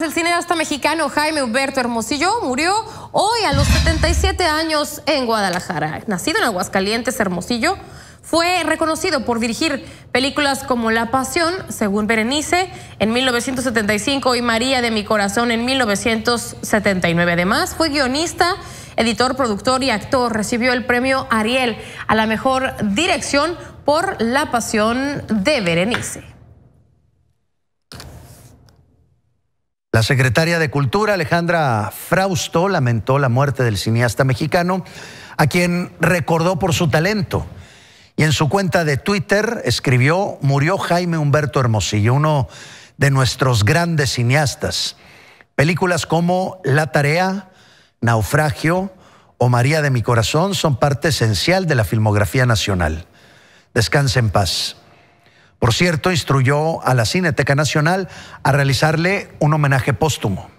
El cineasta mexicano Jaime Humberto Hermosillo murió hoy a los 77 años en Guadalajara. Nacido en Aguascalientes, Hermosillo fue reconocido por dirigir películas como La Pasión, según Berenice, en 1975 y María de mi Corazón en 1979. Además, fue guionista, editor, productor y actor. Recibió el premio Ariel a la mejor dirección por La Pasión de Berenice. La secretaria de Cultura, Alejandra Frausto, lamentó la muerte del cineasta mexicano, a quien recordó por su talento. Y en su cuenta de Twitter escribió, murió Jaime Humberto Hermosillo, uno de nuestros grandes cineastas. Películas como La Tarea, Naufragio o María de mi Corazón son parte esencial de la filmografía nacional. Descanse en paz. Por cierto, instruyó a la Cineteca Nacional a realizarle un homenaje póstumo.